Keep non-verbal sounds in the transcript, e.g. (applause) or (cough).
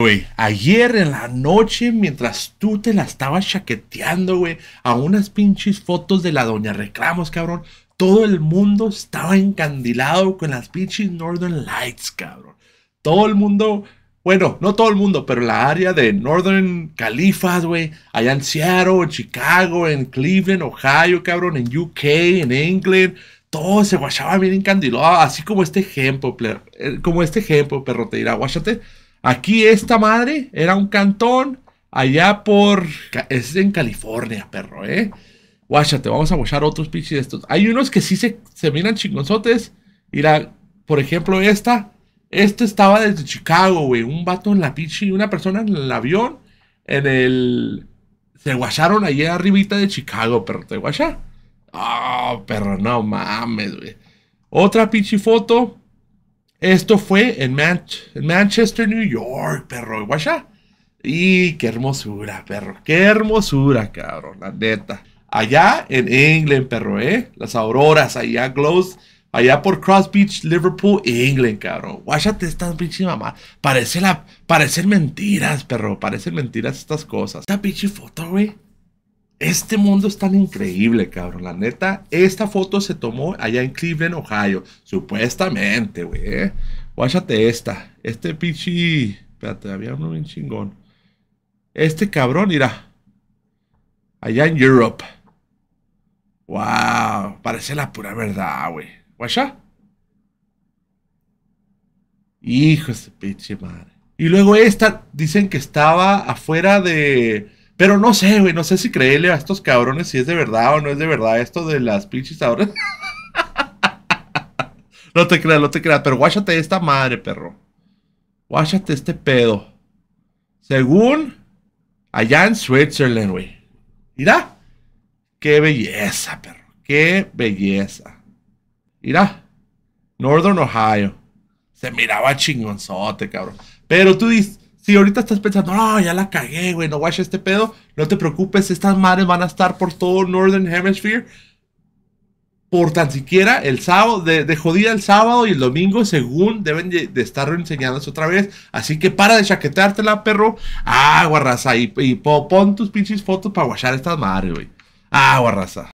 Güey, ayer en la noche, mientras tú te la estabas chaqueteando, güey, a unas pinches fotos de la doña Reclamos, cabrón, todo el mundo estaba encandilado con las pinches Northern Lights, cabrón. Todo el mundo, bueno, no todo el mundo, pero la área de Northern Califas, güey, allá en Seattle, en Chicago, en Cleveland, Ohio, cabrón, en UK, en England, todo se guachaba bien encandilado, así como este ejemplo, eh, como este ejemplo, perro, te dirá, guáchate Aquí esta madre era un cantón allá por... Es en California, perro, ¿eh? te vamos a guachar otros pinches de estos. Hay unos que sí se, se miran chingonzotes. Mira, por ejemplo, esta. Esto estaba desde Chicago, güey. Un vato en la y una persona en el avión. En el... Se guacharon allá arribita de Chicago, perro. ¿Te guachá? Ah, oh, perro, no mames, güey. Otra pinche foto esto fue en, Manchester, New York, perro. Y qué hermosura, perro. Qué hermosura, cabrón. La neta. Allá en England, perro, ¿eh? Las auroras, allá, glows. Allá por Cross Beach, Liverpool, England, cabrón. Guáchate estas pinche mamá. parecen mentiras, perro. Parecen mentiras estas cosas. Esta pinche foto, güey. Este mundo es tan increíble, cabrón. La neta, esta foto se tomó allá en Cleveland, Ohio. Supuestamente, güey. ¿eh? Guáchate esta. Este pichi. Espérate, había uno bien chingón. Este cabrón, mira. Allá en Europe. Wow. Parece la pura verdad, güey. Guacha. Hijo de pinche madre. Y luego esta, dicen que estaba afuera de pero no sé, güey, no sé si creerle a estos cabrones si es de verdad o no es de verdad esto de las pinches ahora. (laughs) no te creas, no te creas, pero guáchate esta madre, perro. Guáchate este pedo. Según allá en Switzerland, güey. Mira, qué belleza, perro. Qué belleza. Mira, Northern Ohio. Se miraba chingonzote, cabrón. Pero tú dices, si ahorita estás pensando, no, ya la cagué, güey, no watch este pedo, no te preocupes, estas madres van a estar por todo Northern Hemisphere. Por tan siquiera el sábado, de, de jodida el sábado y el domingo, según deben de, estar reenseñadas otra vez. Así que para de la perro. Agua, raza. Y, y pon tus pinches fotos para guachar estas madres, güey. Agua, raza.